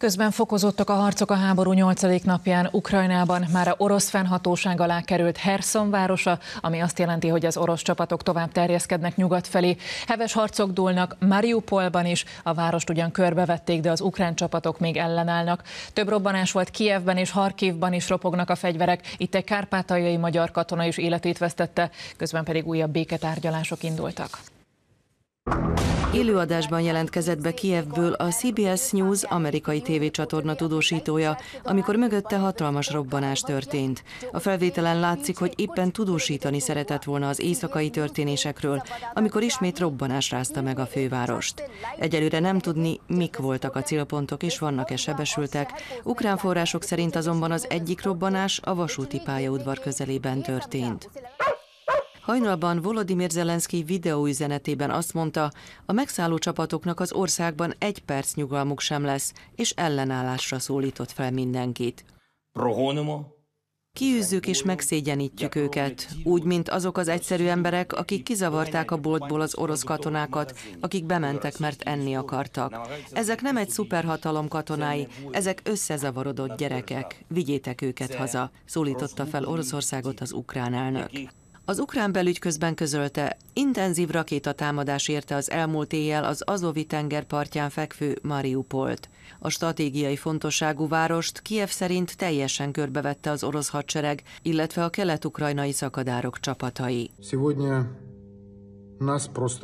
Közben fokozottak a harcok a háború 8. napján Ukrajnában. Már a orosz fennhatóság alá került Herson városa, ami azt jelenti, hogy az orosz csapatok tovább terjeszkednek nyugat felé. Heves harcok dúlnak Mariupolban is, a várost ugyan körbevették, de az ukrán csapatok még ellenállnak. Több robbanás volt Kijevben és Harkivban is ropognak a fegyverek, itt egy kárpátaljai magyar katona is életét vesztette, közben pedig újabb béketárgyalások indultak. Élőadásban jelentkezett be Kievből a CBS News amerikai tévécsatorna tudósítója, amikor mögötte hatalmas robbanás történt. A felvételen látszik, hogy éppen tudósítani szeretett volna az éjszakai történésekről, amikor ismét robbanás rázta meg a fővárost. Egyelőre nem tudni, mik voltak a célpontok és vannak-e sebesültek. Ukrán források szerint azonban az egyik robbanás a vasúti pályaudvar közelében történt. Hajnalban Volodymyr Zelenszky videóüzenetében azt mondta, a megszálló csapatoknak az országban egy perc nyugalmuk sem lesz, és ellenállásra szólított fel mindenkit. Prohonimo, Kiűzzük és megszégyenítjük őket, úgy, mint azok az egyszerű emberek, akik kizavarták a boltból az orosz katonákat, akik bementek, mert enni akartak. Ezek nem egy szuperhatalom katonái, ezek összezavarodott gyerekek. Vigyétek őket haza, szólította fel Oroszországot az ukrán elnök. Az ukrán belügy közben közölte, intenzív rakétatámadás érte az elmúlt éjjel az Azovi tenger partján fekvő Mariupolt. A stratégiai fontosságú várost Kiev szerint teljesen körbevette az orosz hadsereg, illetve a kelet-ukrajnai szakadárok csapatai.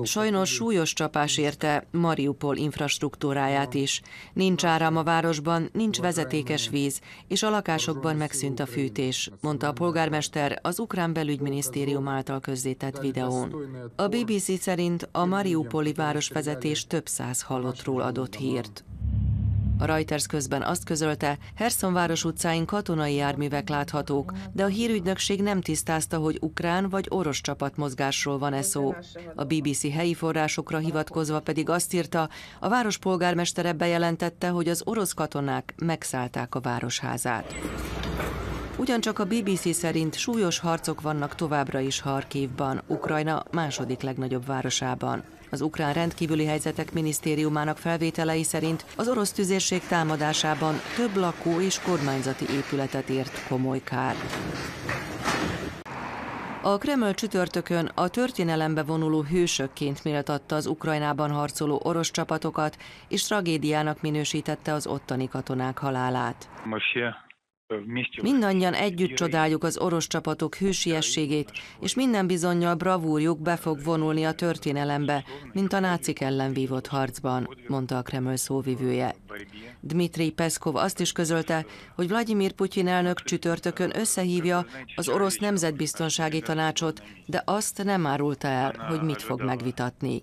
Sajnos súlyos csapás érte Mariupol infrastruktúráját is. Nincs áram a városban, nincs vezetékes víz, és a lakásokban megszűnt a fűtés, mondta a polgármester az ukrán belügyminisztérium által közzétett videón. A BBC szerint a Mariupoli városvezetés több száz halottról adott hírt. A Reuters közben azt közölte, Herson város utcáin katonai járművek láthatók, de a hírügynökség nem tisztázta, hogy ukrán vagy orosz csapatmozgásról van-e szó. A BBC helyi forrásokra hivatkozva pedig azt írta, a város polgármestere bejelentette, hogy az orosz katonák megszállták a városházát. Ugyancsak a BBC szerint súlyos harcok vannak továbbra is Harkívban, Ukrajna második legnagyobb városában. Az Ukrán Rendkívüli Helyzetek Minisztériumának felvételei szerint az orosz tüzérség támadásában több lakó és kormányzati épületet ért komoly kár. A Kreml csütörtökön a történelembe vonuló hősökként méltatta az Ukrajnában harcoló orosz csapatokat, és tragédiának minősítette az ottani katonák halálát. Mindannyian együtt csodáljuk az orosz csapatok hősiességét, és minden bizonyal bravúrjuk be fog vonulni a történelembe, mint a nácik ellen vívott harcban, mondta a Kreml szóvivője. Dmitri Peszkov azt is közölte, hogy Vladimir Putyin elnök csütörtökön összehívja az orosz nemzetbiztonsági tanácsot, de azt nem árulta el, hogy mit fog megvitatni.